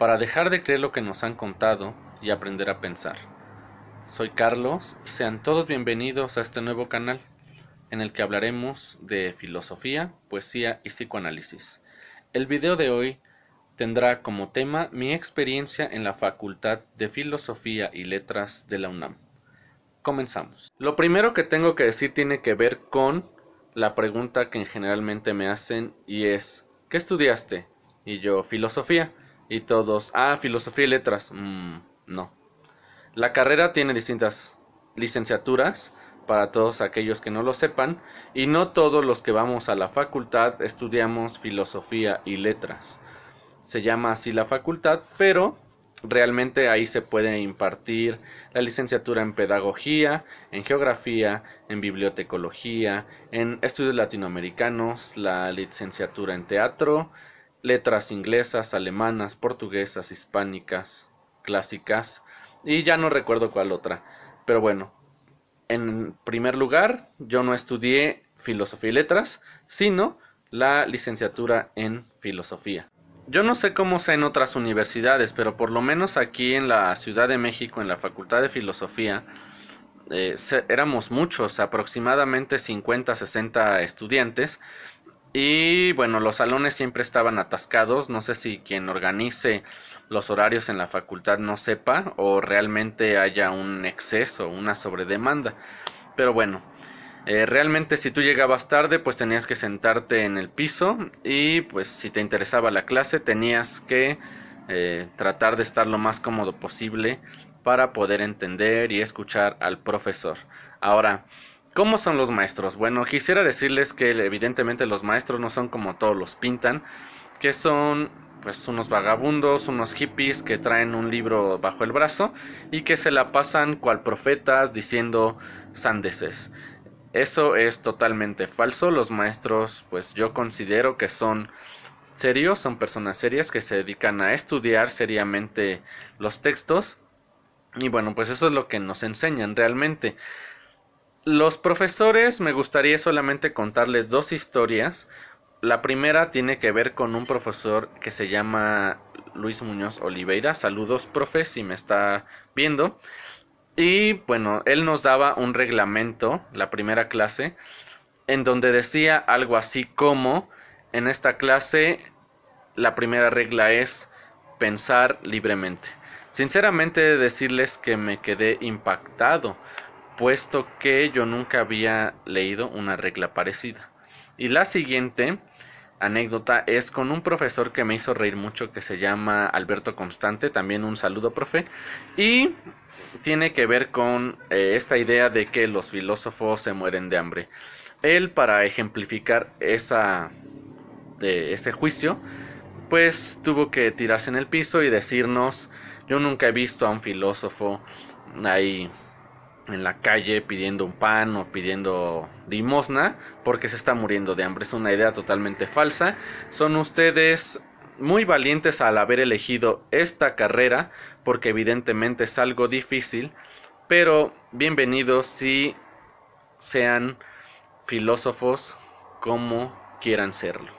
para dejar de creer lo que nos han contado y aprender a pensar. Soy Carlos sean todos bienvenidos a este nuevo canal en el que hablaremos de filosofía, poesía y psicoanálisis. El video de hoy tendrá como tema mi experiencia en la Facultad de Filosofía y Letras de la UNAM. Comenzamos. Lo primero que tengo que decir tiene que ver con la pregunta que generalmente me hacen y es, ¿qué estudiaste? Y yo, filosofía. Y todos, ah, filosofía y letras. Mm, no. La carrera tiene distintas licenciaturas para todos aquellos que no lo sepan, y no todos los que vamos a la facultad estudiamos filosofía y letras. Se llama así la facultad, pero realmente ahí se puede impartir la licenciatura en pedagogía, en geografía, en bibliotecología, en estudios latinoamericanos, la licenciatura en teatro, letras inglesas, alemanas, portuguesas, hispánicas, clásicas y ya no recuerdo cuál otra. Pero bueno, en primer lugar, yo no estudié filosofía y letras, sino la licenciatura en filosofía. Yo no sé cómo sea en otras universidades, pero por lo menos aquí en la Ciudad de México, en la Facultad de Filosofía, eh, éramos muchos, aproximadamente 50, 60 estudiantes, y bueno, los salones siempre estaban atascados. No sé si quien organice los horarios en la facultad no sepa o realmente haya un exceso, una sobredemanda. Pero bueno, eh, realmente si tú llegabas tarde pues tenías que sentarte en el piso y pues si te interesaba la clase tenías que eh, tratar de estar lo más cómodo posible para poder entender y escuchar al profesor. Ahora, ¿Cómo son los maestros? Bueno, quisiera decirles que evidentemente los maestros no son como todos los pintan, que son pues unos vagabundos, unos hippies que traen un libro bajo el brazo y que se la pasan cual profetas diciendo sandeces. Eso es totalmente falso. Los maestros, pues yo considero que son serios, son personas serias que se dedican a estudiar seriamente los textos. Y bueno, pues eso es lo que nos enseñan realmente. Los profesores, me gustaría solamente contarles dos historias. La primera tiene que ver con un profesor que se llama Luis Muñoz Oliveira. Saludos, profe, si me está viendo. Y bueno, él nos daba un reglamento, la primera clase, en donde decía algo así como, en esta clase, la primera regla es pensar libremente. Sinceramente decirles que me quedé impactado puesto que yo nunca había leído una regla parecida. Y la siguiente anécdota es con un profesor que me hizo reír mucho que se llama Alberto Constante, también un saludo profe, y tiene que ver con eh, esta idea de que los filósofos se mueren de hambre. Él para ejemplificar esa, de ese juicio, pues tuvo que tirarse en el piso y decirnos, yo nunca he visto a un filósofo ahí en la calle pidiendo un pan o pidiendo dimosna porque se está muriendo de hambre. Es una idea totalmente falsa. Son ustedes muy valientes al haber elegido esta carrera porque evidentemente es algo difícil, pero bienvenidos si sean filósofos como quieran serlo.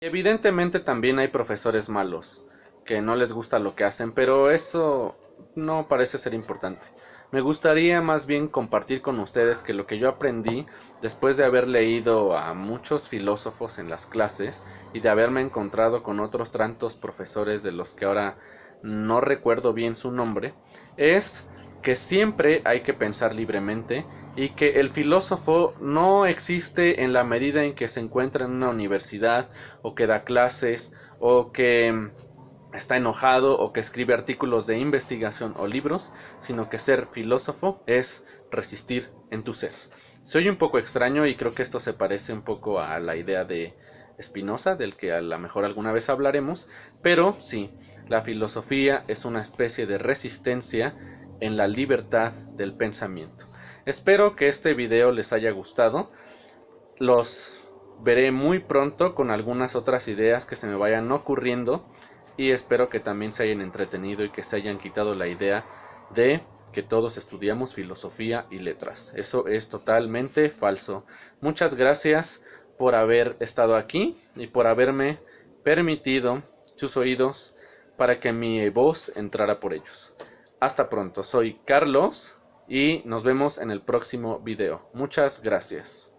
Evidentemente también hay profesores malos que no les gusta lo que hacen, pero eso no parece ser importante. Me gustaría más bien compartir con ustedes que lo que yo aprendí después de haber leído a muchos filósofos en las clases y de haberme encontrado con otros tantos profesores de los que ahora no recuerdo bien su nombre, es que siempre hay que pensar libremente y que el filósofo no existe en la medida en que se encuentra en una universidad o que da clases o que está enojado o que escribe artículos de investigación o libros, sino que ser filósofo es resistir en tu ser. Soy un poco extraño y creo que esto se parece un poco a la idea de Spinoza, del que a lo mejor alguna vez hablaremos, pero sí, la filosofía es una especie de resistencia en la libertad del pensamiento. Espero que este video les haya gustado. Los veré muy pronto con algunas otras ideas que se me vayan ocurriendo y espero que también se hayan entretenido y que se hayan quitado la idea de que todos estudiamos filosofía y letras. Eso es totalmente falso. Muchas gracias por haber estado aquí y por haberme permitido sus oídos para que mi voz entrara por ellos. Hasta pronto, soy Carlos y nos vemos en el próximo video. Muchas gracias.